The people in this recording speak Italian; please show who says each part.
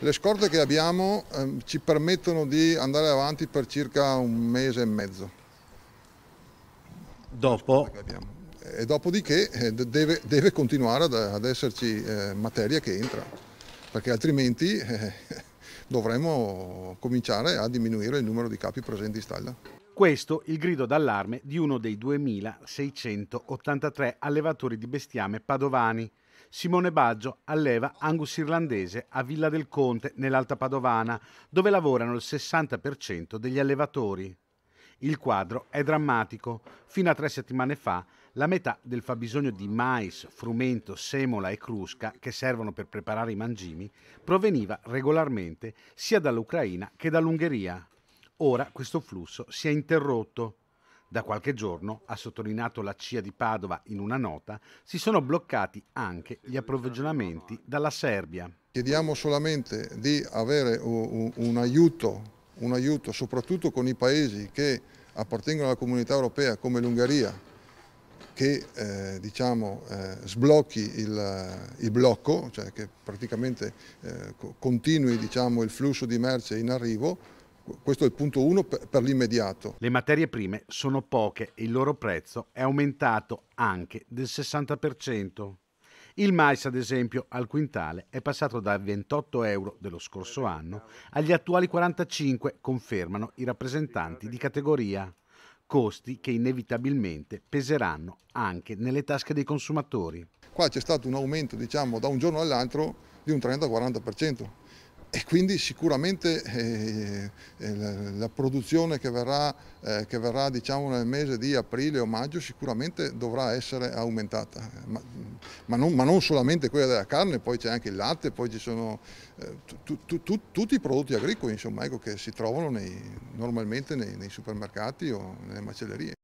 Speaker 1: Le scorte che abbiamo eh, ci permettono di andare avanti per circa un mese e mezzo. Dopo? E dopodiché eh, deve, deve, continuare ad, ad esserci eh, materia che entra, perché altrimenti eh, dovremmo cominciare a diminuire il numero di capi presenti in
Speaker 2: stalla. Questo il grido d'allarme di uno dei 2683 allevatori di bestiame padovani. Simone Baggio alleva Angus irlandese a Villa del Conte, nell'Alta Padovana, dove lavorano il 60% degli allevatori. Il quadro è drammatico. Fino a tre settimane fa, la metà del fabbisogno di mais, frumento, semola e crusca che servono per preparare i mangimi proveniva regolarmente sia dall'Ucraina che dall'Ungheria. Ora questo flusso si è interrotto. Da qualche giorno, ha sottolineato la CIA di Padova in una nota, si sono bloccati anche gli approvvigionamenti dalla Serbia.
Speaker 1: Chiediamo solamente di avere un, un, aiuto, un aiuto soprattutto con i paesi che appartengono alla comunità europea come l'Ungheria, che eh, diciamo, eh, sblocchi il, il, blocco, cioè che praticamente eh, continui diciamo, il flusso di merce in arrivo questo è il punto 1 per, l'immediato.
Speaker 2: Le materie prime sono poche e il loro prezzo è aumentato anche del 60%. Il mais, ad esempio, al quintale è passato da 28 euro dello scorso anno agli attuali 45, confermano i rappresentanti di categoria. Costi che inevitabilmente peseranno anche nelle tasche
Speaker 1: dei consumatori. Qua c'è stato un aumento, diciamo, da un giorno all'altro di un 30-40% e quindi sicuramente eh, eh, la produzione che verrà, eh, che verrà diciamo, nel mese di aprile o maggio sicuramente dovrà essere aumentata, ma, ma, non, ma non, solamente quella della carne, poi c'è anche il latte, poi ci sono tu, tu, tu, tutti i prodotti agricoli insomma, ecco, che si trovano nei, normalmente nei, nei supermercati o nelle macellerie.